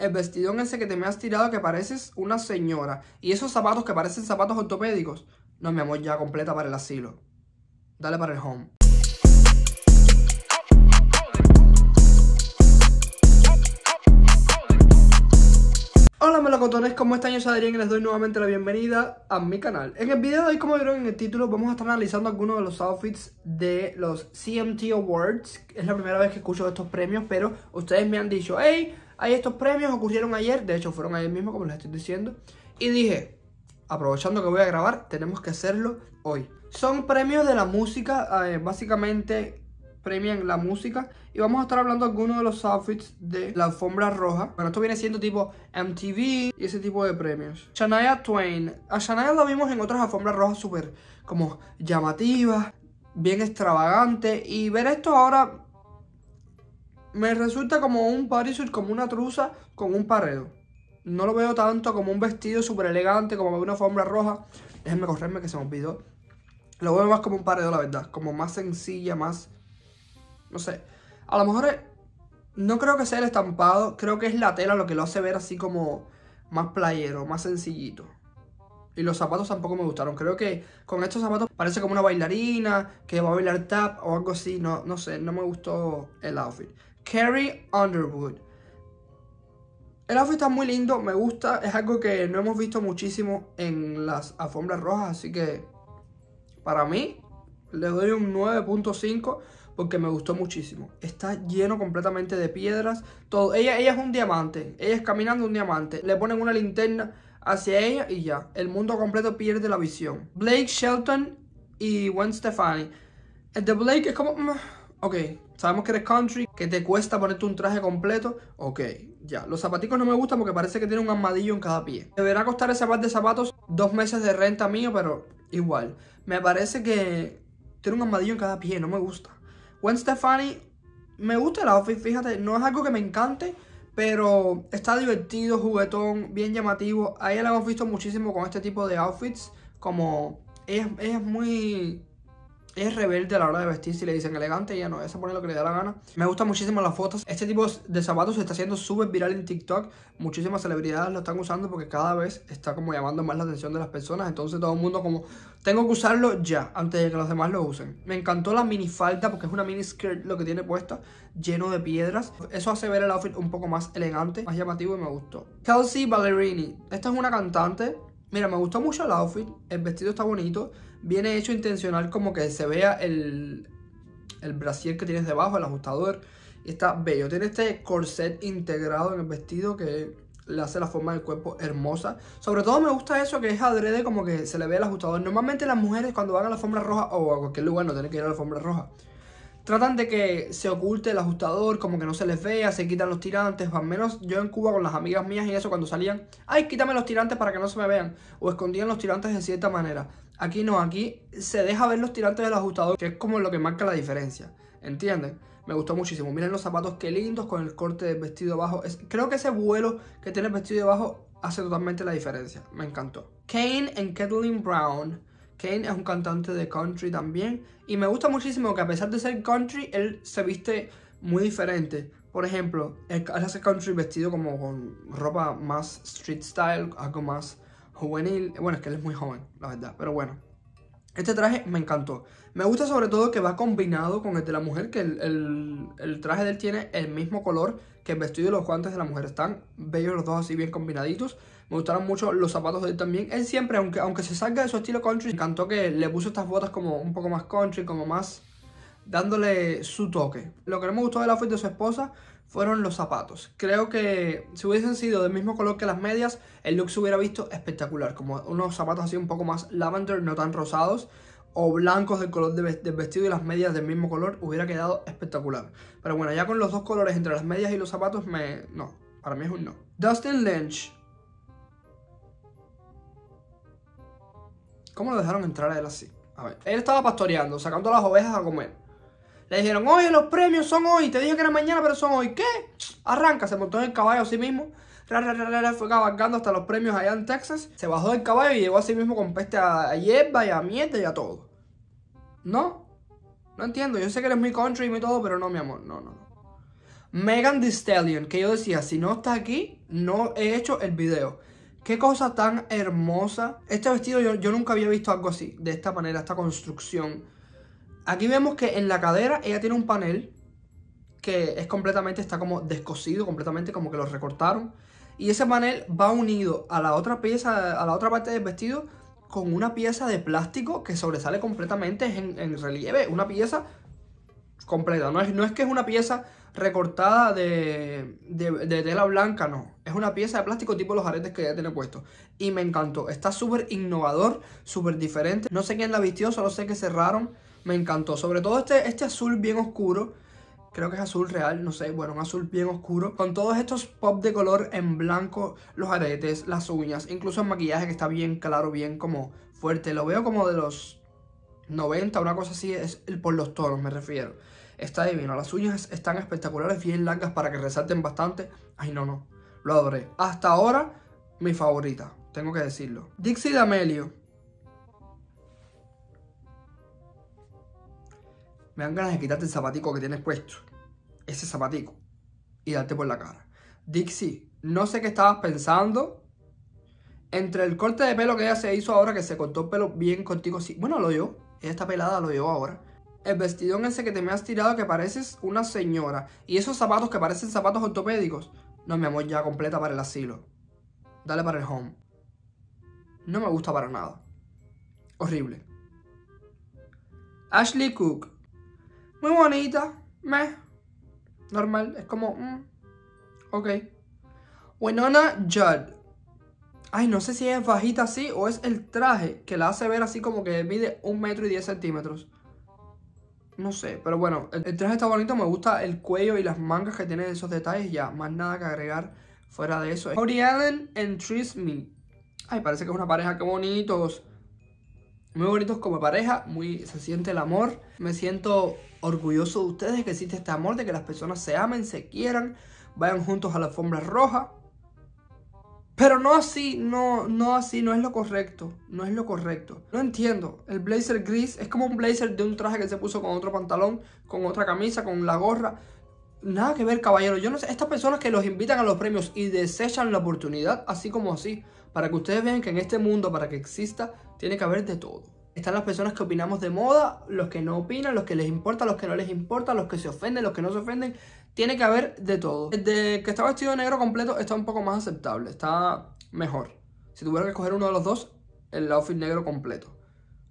el vestidón ese que te me has tirado que pareces una señora y esos zapatos que parecen zapatos ortopédicos. No, mi amor, ya completa para el asilo. Dale para el home. Hola melocotones, ¿cómo están? Yo soy Adrián y les doy nuevamente la bienvenida a mi canal. En el video de hoy, como vieron en el título, vamos a estar analizando algunos de los outfits de los CMT Awards. Es la primera vez que escucho estos premios, pero ustedes me han dicho, hey, Ahí estos premios ocurrieron ayer, de hecho fueron ayer mismo, como les estoy diciendo. Y dije, aprovechando que voy a grabar, tenemos que hacerlo hoy. Son premios de la música, eh, básicamente premian la música. Y vamos a estar hablando de algunos de los outfits de la alfombra roja. Bueno, esto viene siendo tipo MTV y ese tipo de premios. Shania Twain. A Shania la vimos en otras alfombras rojas súper como llamativas, bien extravagante Y ver esto ahora me resulta como un bodysuit, como una truza con un parredo. No lo veo tanto como un vestido súper elegante, como una alfombra roja. Déjenme correrme que se me olvidó. Lo veo más como un paredo, la verdad. Como más sencilla, más... No sé. A lo mejor no creo que sea el estampado. Creo que es la tela lo que lo hace ver así como más playero, más sencillito. Y los zapatos tampoco me gustaron. Creo que con estos zapatos parece como una bailarina que va a bailar tap o algo así. No, no sé, no me gustó el outfit. Carrie Underwood. El outfit está muy lindo, me gusta, es algo que no hemos visto muchísimo en las alfombras rojas, así que para mí le doy un 9.5 porque me gustó muchísimo. Está lleno completamente de piedras, todo. Ella, ella es un diamante, ella es caminando un diamante. Le ponen una linterna hacia ella y ya, el mundo completo pierde la visión. Blake Shelton y Gwen Stefani. El de Blake es como... Mm, ok, Sabemos que eres country, que te cuesta ponerte un traje completo. Ok, ya. Los zapaticos no me gustan porque parece que tiene un armadillo en cada pie. Deberá costar ese par de zapatos dos meses de renta mío, pero igual. Me parece que tiene un armadillo en cada pie, no me gusta. Gwen Stefani, me gusta el outfit, fíjate. No es algo que me encante, pero está divertido, juguetón, bien llamativo. Ahí ella la hemos visto muchísimo con este tipo de outfits. Como es muy es rebelde a la hora de vestirse y le dicen elegante, ya no, ella se pone lo que le da la gana. Me gustan muchísimo las fotos. Este tipo de zapatos se está haciendo súper viral en TikTok. Muchísimas celebridades lo están usando porque cada vez está como llamando más la atención de las personas. Entonces todo el mundo como, tengo que usarlo ya, antes de que los demás lo usen. Me encantó la mini falta porque es una mini skirt lo que tiene puesta, lleno de piedras. Eso hace ver el outfit un poco más elegante, más llamativo y me gustó. Kelsey Ballerini. Esta es una cantante. Mira, me gustó mucho el outfit. El vestido está bonito viene hecho intencional como que se vea el, el brasier que tienes debajo, el ajustador. Y está bello. Tiene este corset integrado en el vestido que le hace la forma del cuerpo hermosa. Sobre todo me gusta eso que es adrede como que se le ve el ajustador. Normalmente las mujeres cuando van a la alfombra roja o a cualquier lugar no tienen que ir a la alfombra roja. Tratan de que se oculte el ajustador, como que no se les vea, se quitan los tirantes. O al menos yo en Cuba con las amigas mías y eso cuando salían, ay, quítame los tirantes para que no se me vean. O escondían los tirantes de cierta manera. Aquí no, aquí se deja ver los tirantes del ajustador, que es como lo que marca la diferencia. ¿Entienden? Me gustó muchísimo. Miren los zapatos, qué lindos con el corte del vestido abajo. creo que ese vuelo que tiene el vestido abajo hace totalmente la diferencia. Me encantó. Kane en Kathleen Brown. Kane es un cantante de country también. Y me gusta muchísimo que a pesar de ser country, él se viste muy diferente. Por ejemplo, él hace country vestido como con ropa más street style, algo más juvenil. Bueno, es que él es muy joven, la verdad, pero bueno. Este traje me encantó. Me gusta sobre todo que va combinado con el de la mujer, que el, el, traje de él tiene el mismo color que el vestido y los guantes de la mujer. Están bellos los dos así bien combinaditos. Me gustaron mucho los zapatos de él también. Él siempre, aunque, aunque se salga de su estilo country, me encantó que le puso estas botas como un poco más country, como más dándole su toque. Lo que no me gustó la outfit de su esposa fueron los zapatos. Creo que si hubiesen sido del mismo color que las medias, el look se hubiera visto espectacular, como unos zapatos así un poco más lavender, no tan rosados, o blancos del color del vestido y las medias del mismo color, hubiera quedado espectacular. Pero bueno, ya con los dos colores entre las medias y los zapatos, me... no, para mí es un no. Dustin Lynch. ¿Cómo lo dejaron entrar a él así? A ver, él estaba pastoreando, sacando las ovejas a comer. Le dijeron, oye, los premios son hoy. Te dije que era mañana, pero son hoy. ¿Qué? Arranca, se montó en el caballo a sí mismo. fue cabalgando hasta los premios allá en Texas. Se bajó del caballo y llegó sí mismo con peste a, hierba y a mierda y a todo. No, no entiendo. Yo sé que eres muy country y muy todo, pero no, mi amor. No, no, Megan Thee que yo decía, si no está aquí, no he hecho el video. Qué cosa tan hermosa. Este vestido yo, yo nunca había visto algo así, de esta manera, esta construcción Aquí vemos que en la cadera ella tiene un panel que es completamente, está como descosido, completamente como que lo recortaron. Y ese panel va unido a la otra pieza, a la otra parte del vestido con una pieza de plástico que sobresale completamente en, en relieve. Una pieza completa, no es, no es que es una pieza recortada de, de, tela blanca, no. Es una pieza de plástico tipo los aretes que ya tiene puesto. Y me encantó. Está súper innovador, súper diferente. No sé quién la vistió, solo sé que cerraron. Me encantó. Sobre todo este, este azul bien oscuro. Creo que es azul real, no sé, bueno, un azul bien oscuro. Con todos estos pop de color en blanco, los aretes, las uñas, incluso el maquillaje que está bien claro, bien como fuerte. Lo veo como de los 90, una cosa así, es por los tonos me refiero. Está divino. Las uñas están espectaculares, bien largas para que resalten bastante. Ay, no, no. Lo adoré. Hasta ahora, mi favorita. Tengo que decirlo. Dixie D'Amelio. Me dan ganas de quitarte el zapatico que tienes puesto. Ese zapatico. Y darte por la cara. Dixie, no sé qué estabas pensando. Entre el corte de pelo que ella se hizo ahora, que se cortó el pelo bien contigo Sí. Bueno, lo yo. esta pelada, lo llevo ahora el vestidón ese que te me has tirado que pareces una señora y esos zapatos que parecen zapatos ortopédicos. No, mi amor, ya completa para el asilo. Dale para el home. No me gusta para nada. Horrible. Ashley Cook. Muy bonita. me Normal. Es como... Mm, ok. Winona Judd. Ay, no sé si es bajita así o es el traje que la hace ver así como que mide un metro y diez centímetros. No sé, pero bueno, el, traje está bonito, me gusta el cuello y las mangas que tienen esos detalles, ya, más nada que agregar fuera de eso. Cody Allen and Me. Ay, parece que es una pareja, qué bonitos. Muy bonitos como pareja, muy se siente el amor. Me siento orgulloso de ustedes que existe este amor, de que las personas se amen, se quieran, vayan juntos a la alfombra roja. Pero no así, no, no así, no es lo correcto, no es lo correcto. No entiendo, el blazer gris es como un blazer de un traje que se puso con otro pantalón, con otra camisa, con la gorra. Nada que ver, caballero. Yo no sé, estas personas que los invitan a los premios y desechan la oportunidad, así como así, para que ustedes vean que en este mundo, para que exista, tiene que haber de todo. Están las personas que opinamos de moda, los que no opinan, los que les importa, los que no les importa, los que se ofenden, los que no se ofenden. Tiene que haber de todo. Desde que está vestido de negro completo está un poco más aceptable, está mejor. Si tuviera que coger uno de los dos, el outfit negro completo.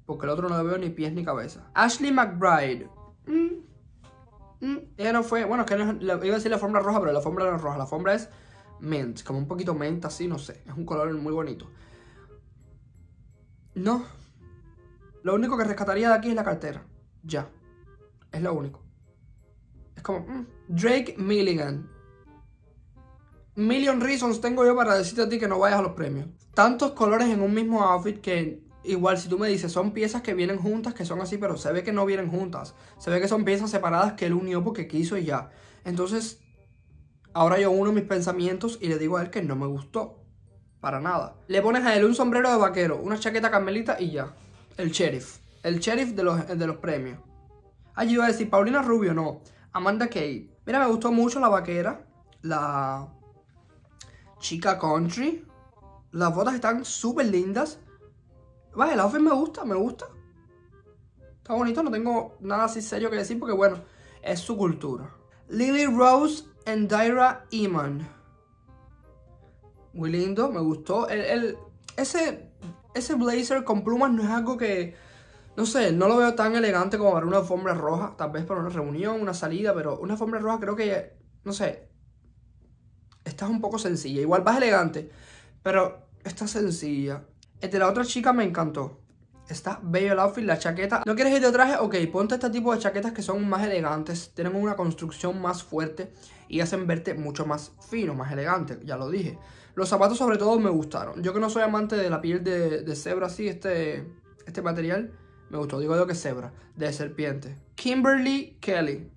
Porque el otro no le veo ni pies ni cabeza. Ashley McBride. Mm, mm. Ella no fue. Bueno, es que iba a decir la fombra roja, pero la fombra no es roja. La fombra es mint, como un poquito menta, así, no sé. Es un color muy bonito. No, lo único que rescataría de aquí es la cartera. Ya. Es lo único. Es como. Mm, Drake Milligan. Million reasons tengo yo para decirte a ti que no vayas a los premios. Tantos colores en un mismo outfit que igual si tú me dices son piezas que vienen juntas, que son así, pero se ve que no vienen juntas. Se ve que son piezas separadas que él unió porque quiso y ya. Entonces, ahora yo uno mis pensamientos y le digo a él que no me gustó. Para nada. Le pones a él un sombrero de vaquero, una chaqueta carmelita y ya el sheriff. El sheriff de los, de los premios. Allí iba a decir, Paulina Rubio, no. Amanda Kay. Mira, me gustó mucho la vaquera. La chica country. Las botas están súper lindas. Vale, el outfit me gusta, me gusta. Está bonito, no tengo nada así serio que decir porque, bueno, es su cultura. Lily Rose and Daira Iman. Muy lindo, me gustó. el, ese ese blazer con plumas no es algo que, no sé, no lo veo tan elegante como para una alfombra roja, tal vez para una reunión, una salida, pero una alfombra roja creo que, no sé, estás un poco sencilla. Igual más elegante, pero está sencilla. El de la otra chica me encantó. Está bello el outfit, la chaqueta. ¿No quieres ir de traje? Ok, ponte este tipo de chaquetas que son más elegantes, tienen una construcción más fuerte y hacen verte mucho más fino, más elegante, ya lo dije. Los zapatos sobre todo me gustaron. Yo que no soy amante de la piel de, cebra así, este, este material, me gustó. Digo lo que cebra, de serpiente. Kimberly Kelly.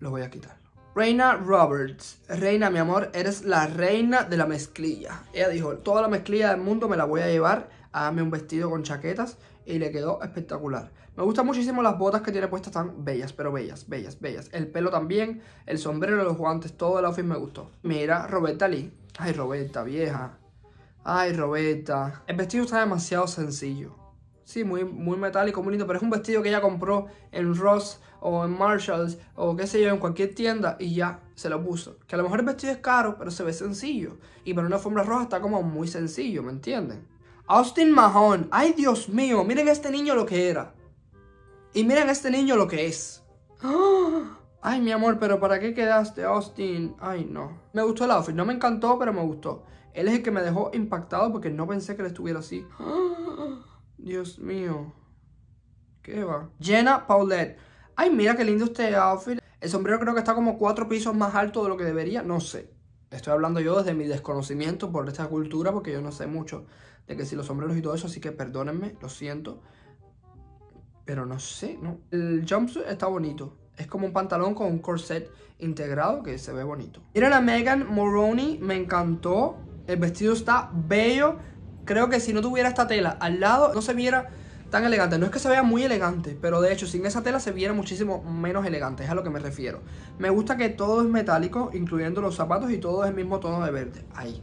Lo voy a quitar. Reina Roberts. Reina, mi amor, eres la reina de la mezclilla. Ella dijo, toda la mezclilla del mundo me la voy a llevar a un vestido con chaquetas y le quedó espectacular. Me gusta muchísimo las botas que tiene puestas, tan bellas, pero bellas, bellas, bellas. El pelo también, el sombrero, los guantes, todo el outfit me gustó. Mira, Roberta Lee. Ay, Roberta, vieja. Ay, Roberta. El vestido está demasiado sencillo. Sí, muy, muy metálico, muy lindo, pero es un vestido que ella compró en Ross o en Marshalls o qué sé yo, en cualquier tienda y ya se lo puso. Que a lo mejor el vestido es caro, pero se ve sencillo. Y para una alfombra roja está como muy sencillo, ¿me entienden? Austin Mahon, ay Dios mío, miren este niño lo que era. Y miren este niño lo que es. Ay, mi amor, pero ¿para qué quedaste, Austin? Ay, no. Me gustó el outfit, no me encantó, pero me gustó. Él es el que me dejó impactado porque no pensé que le estuviera así. Dios mío. ¿Qué va? Jenna Paulette. Ay, mira qué lindo este outfit. El sombrero creo que está como cuatro pisos más alto de lo que debería, no sé. Estoy hablando yo desde mi desconocimiento por esta cultura, porque yo no sé mucho de que si los sombreros y todo eso, así que perdónenme, lo siento. Pero no sé, ¿no? El jumpsuit está bonito. Es como un pantalón con un corset integrado que se ve bonito. Miren a Megan Moroni, me encantó. El vestido está bello. Creo que si no tuviera esta tela al lado, no se viera tan elegante. No es que se vea muy elegante, pero de hecho sin esa tela se viera muchísimo menos elegante, es a lo que me refiero. Me gusta que todo es metálico, incluyendo los zapatos y todo es el mismo tono de verde. Ahí,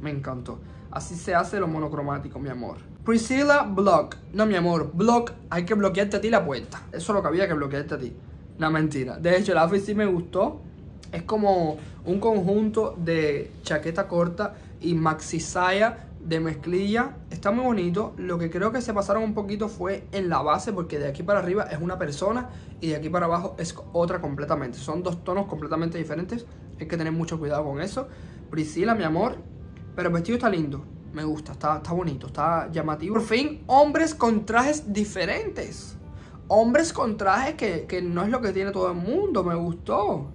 me encantó. Así se hace lo monocromático, mi amor. Priscilla Block. No, mi amor, Block, hay que bloquearte a ti la puerta. Eso es lo que había que bloquearte a ti. la mentira. De hecho, el outfit sí me gustó. Es como un conjunto de chaqueta corta y maxi saya de mezclilla. Está muy bonito. Lo que creo que se pasaron un poquito fue en la base, porque de aquí para arriba es una persona y de aquí para abajo es otra completamente. Son dos tonos completamente diferentes. Hay que tener mucho cuidado con eso. Priscila, mi amor. Pero el vestido está lindo. Me gusta, está, está bonito, está llamativo. Por fin, hombres con trajes diferentes. Hombres con trajes que, que no es lo que tiene todo el mundo. Me gustó.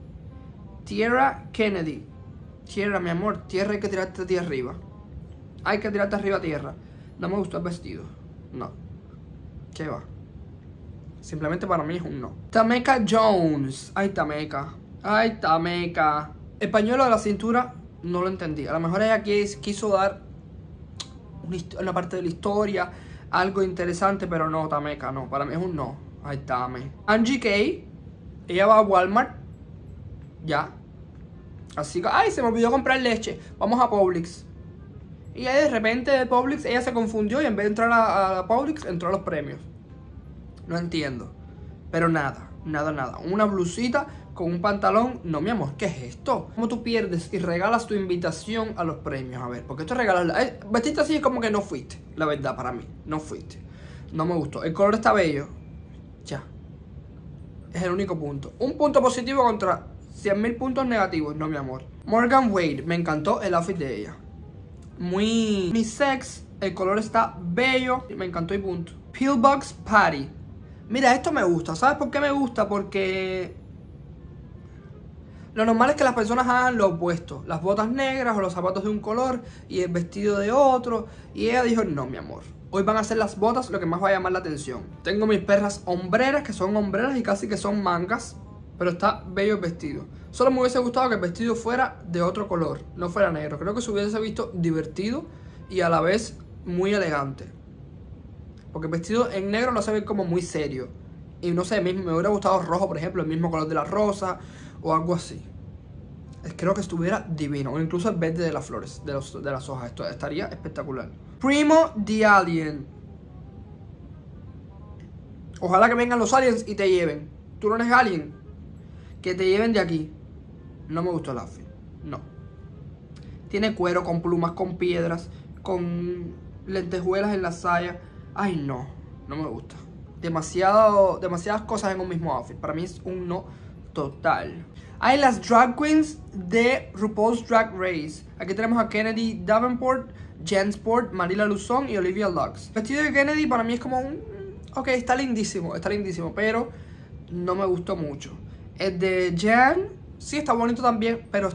Tierra Kennedy. Tierra, mi amor. Tierra hay que tirarte de arriba. Hay que tirarte arriba a tierra. No me gustó el vestido. No. ¿Qué va? Simplemente para mí es un no. Tameka Jones. Ay, Tameka. Ay, Tameka. El de la cintura no lo entendí. A lo mejor ella quiso dar una, parte de la historia, algo interesante, pero no, Tameka, no. Para mí es un no. Ay, Tame. Angie Kay. Ella va a Walmart. Ya. Así que, ay, se me olvidó comprar leche. Vamos a Publix. Y de repente de Publix ella se confundió y en vez de entrar a, Publix entró a los premios. No entiendo. Pero nada, nada, nada. Una blusita con un pantalón. No, mi amor, ¿qué es esto? ¿Cómo tú pierdes y regalas tu invitación a los premios? A ver, porque esto regalas. Eh, vestirte así es como que no fuiste, la verdad, para mí. No fuiste. No me gustó. El color está bello. Ya. Es el único punto. Un punto positivo contra 100.000 puntos negativos. No, mi amor. Morgan Wade. Me encantó el outfit de ella muy mi sex. El color está bello. Me encantó y punto. Pillbox Party. Mira, esto me gusta. ¿Sabes por qué me gusta? Porque lo normal es que las personas hagan lo opuesto, las botas negras o los zapatos de un color y el vestido de otro. Y ella dijo, no, mi amor, hoy van a ser las botas lo que más va a llamar la atención. Tengo mis perras hombreras, que son hombreras y casi que son mangas, pero está bello el vestido. Solo me hubiese gustado que el vestido fuera de otro color, no fuera negro. Creo que se hubiese visto divertido y a la vez muy elegante. Porque el vestido en negro lo hace ver como muy serio. Y no sé, me, me hubiera gustado rojo, por ejemplo, el mismo color de la rosa o algo así. Creo que estuviera divino. O incluso el verde de las flores, de, de las hojas. Esto estaría espectacular. Primo the Alien. Ojalá que vengan los aliens y te lleven. ¿Tú no eres alien? Que te lleven de aquí. No me gustó el outfit. No. Tiene cuero con plumas, con piedras, con lentejuelas en la saya. Ay, no. No me gusta. Demasiado, demasiadas cosas en un mismo outfit. Para mí es un no total. Hay las drag queens de RuPaul's Drag Race. Aquí tenemos a Kennedy Davenport, Jen Sport, Marila Luzón y Olivia Lux. El vestido de Kennedy para mí es como un... Ok, está lindísimo, está lindísimo, pero no me gustó mucho. El de Jen sí está bonito también, pero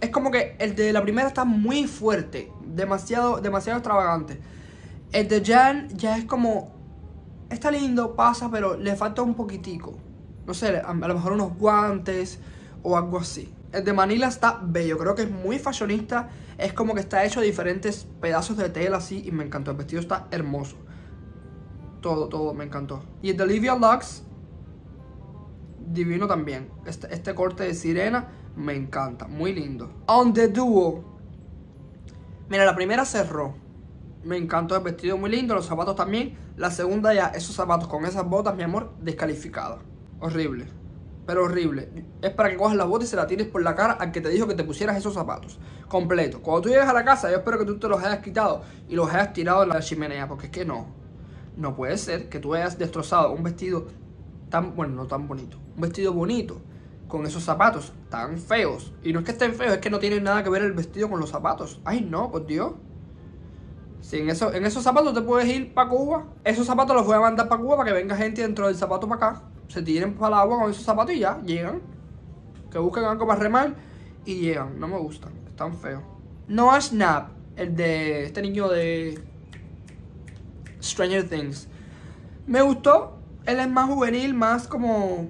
es como que el de la primera está muy fuerte, demasiado, demasiado extravagante. El de Jan ya es como, está lindo, pasa, pero le falta un poquitico. No sé, a, lo mejor unos guantes o algo así. El de Manila está bello, creo que es muy fashionista. Es como que está hecho de diferentes pedazos de tela así y me encantó. El vestido está hermoso. Todo, todo, me encantó. Y el de Olivia Lux divino también. Este, este, corte de sirena me encanta, muy lindo. On the Duo. Mira, la primera cerró. Me encantó el vestido, muy lindo, los zapatos también. La segunda ya, esos zapatos con esas botas, mi amor, descalificada. Horrible, pero horrible. Es para que cojas la bota y se la tires por la cara al que te dijo que te pusieras esos zapatos. Completo. Cuando tú llegues a la casa, yo espero que tú te los hayas quitado y los hayas tirado en la chimenea, porque es que no. No puede ser que tú hayas destrozado un vestido bueno, no tan bonito, un vestido bonito con esos zapatos tan feos. Y no es que estén feos, es que no tienen nada que ver el vestido con los zapatos. Ay, no, por Dios. Si en, eso, en esos zapatos te puedes ir para Cuba, esos zapatos los voy a mandar para Cuba para que venga gente dentro del zapato para acá. Se tiren para el agua con esos zapatos y ya, llegan. Que busquen algo para remar y llegan. No me gustan, están feos. Noah Snap, el de este niño de Stranger Things. Me gustó, él es más juvenil, más como...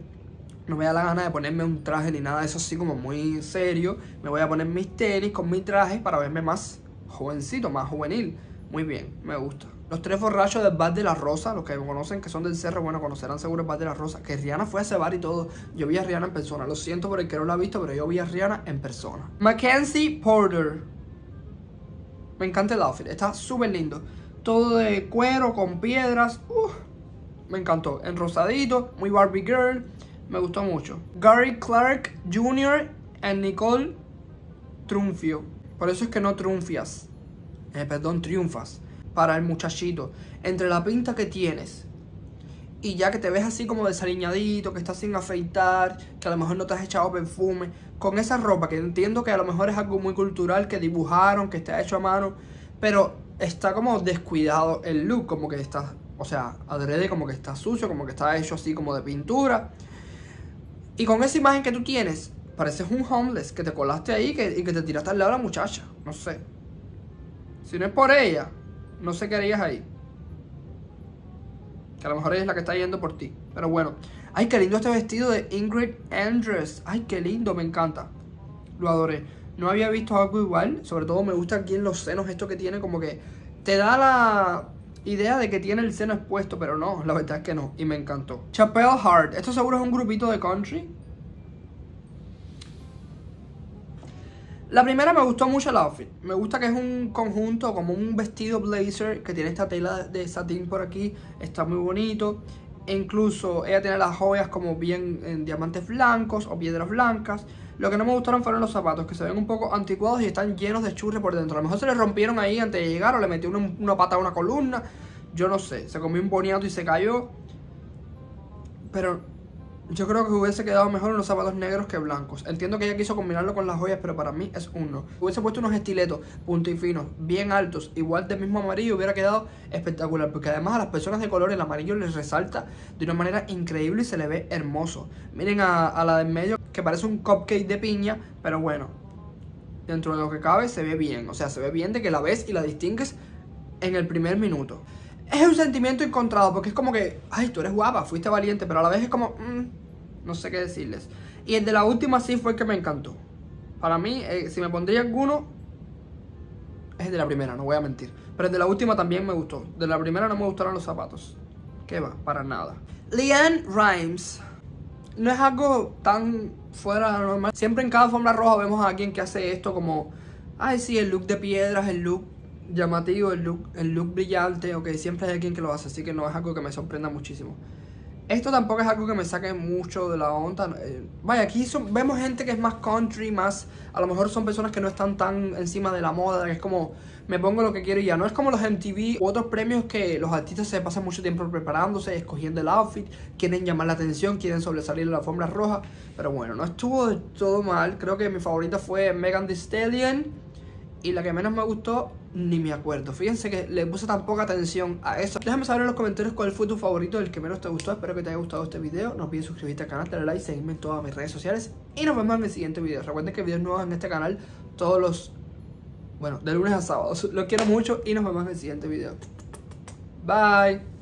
No me da la gana de ponerme un traje ni nada de eso así como muy serio. Me voy a poner mis tenis con mi traje para verme más jovencito, más juvenil. Muy bien, me gusta. Los tres borrachos del bar de la Rosa, los que me conocen que son del cerro, bueno, conocerán seguro el bar de la Rosa. Que Rihanna fue a ese bar y todo. Yo vi a Rihanna en persona. Lo siento por el que no la ha visto, pero yo vi a Rihanna en persona. Mackenzie Porter. Me encanta el outfit, está súper lindo. Todo de cuero con piedras. Uh me encantó. En rosadito, muy Barbie Girl, me gustó mucho. Gary Clark Jr. En Nicole Trunfio. Por eso es que no triunfias. Eh, perdón, triunfas. Para el muchachito. Entre la pinta que tienes. Y ya que te ves así como desaliñadito, que estás sin afeitar, que a lo mejor no te has echado perfume, con esa ropa que entiendo que a lo mejor es algo muy cultural, que dibujaron, que está hecho a mano, pero está como descuidado el look, como que estás o sea, adrede como que está sucio, como que está hecho así como de pintura. Y con esa imagen que tú tienes, pareces un homeless que te colaste ahí y que te tiraste al lado de la muchacha. No sé. Si no es por ella, no sé qué harías ahí. Que a lo mejor ella es la que está yendo por ti. Pero bueno. Ay, qué lindo este vestido de Ingrid Andress. Ay, qué lindo, me encanta. Lo adoré. No había visto algo igual. Sobre todo me gusta aquí en los senos esto que tiene como que... Te da la idea de que tiene el seno expuesto, pero no, la verdad es que no, y me encantó. chapel Heart, esto seguro es un grupito de country. La primera me gustó mucho el outfit. Me gusta que es un conjunto, como un vestido blazer, que tiene esta tela de satín por aquí. Está muy bonito. E incluso ella tiene las joyas como bien en diamantes blancos o piedras blancas. Lo que no me gustaron fueron los zapatos, que se ven un poco anticuados y están llenos de churre por dentro. A lo mejor se le rompieron ahí antes de llegar o le metió una, pata a una columna. Yo no sé, se comió un boniato y se cayó. Pero yo creo que hubiese quedado mejor en los zapatos negros que blancos. Entiendo que ella quiso combinarlo con las joyas, pero para mí es uno Hubiese puesto unos estiletos finos bien altos, igual del mismo amarillo, hubiera quedado espectacular. Porque además a las personas de color el amarillo les resalta de una manera increíble y se le ve hermoso. Miren a, a la del medio que parece un cupcake de piña, pero bueno, dentro de lo que cabe se ve bien. O sea, se ve bien de que la ves y la distingues en el primer minuto. Es un sentimiento encontrado porque es como que, ay, tú eres guapa, fuiste valiente, pero a la vez es como, mm, no sé qué decirles. Y el de la última sí fue que me encantó. Para mí, eh, si me pondría alguno, es el de la primera, no voy a mentir. Pero el de la última también me gustó. De la primera no me gustaron los zapatos. ¿Qué va? Para nada. Leanne Rhymes no es algo tan fuera de lo normal. Siempre en cada alfombra roja vemos a alguien que hace esto como, ay sí, el look de piedras, el look llamativo, el look, el look brillante, ok, siempre hay alguien que lo hace, así que no es algo que me sorprenda muchísimo. Esto tampoco es algo que me saque mucho de la onda. Eh, vaya, aquí vemos gente que es más country, más... A lo mejor son personas que no están tan encima de la moda, que es como... Me pongo lo que quiero y ya. No es como los MTV u otros premios que los artistas se pasan mucho tiempo preparándose, escogiendo el outfit, quieren llamar la atención, quieren sobresalir en la alfombra roja. Pero bueno, no estuvo todo mal. Creo que mi favorita fue Megan Thee Stallion. Y la que menos me gustó ni me acuerdo. Fíjense que le puse tan poca atención a eso. Déjame saber en los comentarios cuál fue tu favorito, el que menos te gustó. Espero que te haya gustado este video. No olvides suscribirte al canal, darle like, seguirme en todas mis redes sociales. Y nos vemos en el siguiente video. Recuerden que hay videos nuevos en este canal todos los... Bueno, de lunes a sábado. Los quiero mucho y nos vemos en el siguiente video. Bye.